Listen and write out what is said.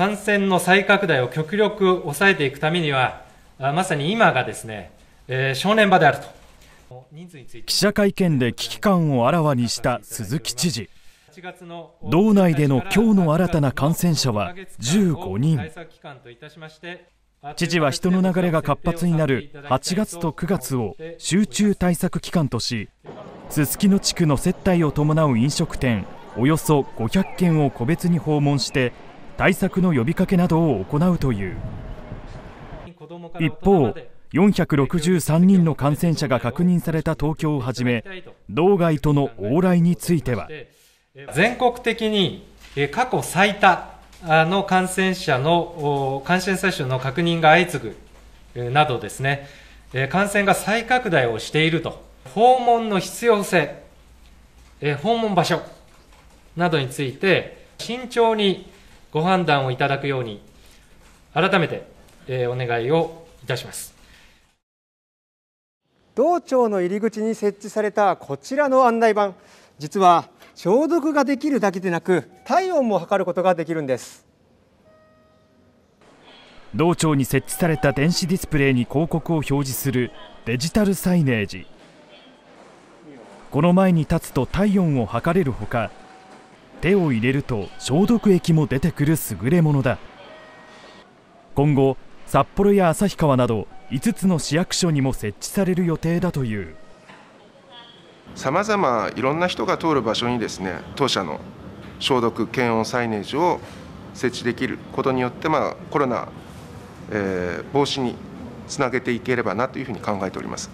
感染の再拡大を極力抑えていくためには、まさに今がですね、えー、正念場であると。記者会見で危機感をあらわにした鈴木知事道内での今日の新たな感染者は15人知事は人の流れが活発になる8月と9月を集中対策期間としすすきの地区の接待を伴う飲食店およそ500件を個別に訪問して対策の呼びかけなどを行うという一方463人の感染者が確認された東京をはじめ道外との往来については全国的に過去最多の感染者の感染者数の確認が相次ぐなどですね感染が再拡大をしていると訪問の必要性訪問場所などについて慎重にご判断をいただくように、改めて、えー、お願いをいたします。道庁の入り口に設置されたこちらの案内板、実は消毒ができるだけでなく、体温も測ることができるんです。道庁に設置された電子ディスプレイに広告を表示するデジタルサイネージこの前に立つと体温を測れるほか手を入れると消毒液も出てくる優れものだ今後札幌や旭川など5つの市役所にも設置される予定だというさまざまいろんな人が通る場所にですね当社の消毒検温サイネージを設置できることによって、まあ、コロナ、えー、防止につなげていければなというふうに考えております。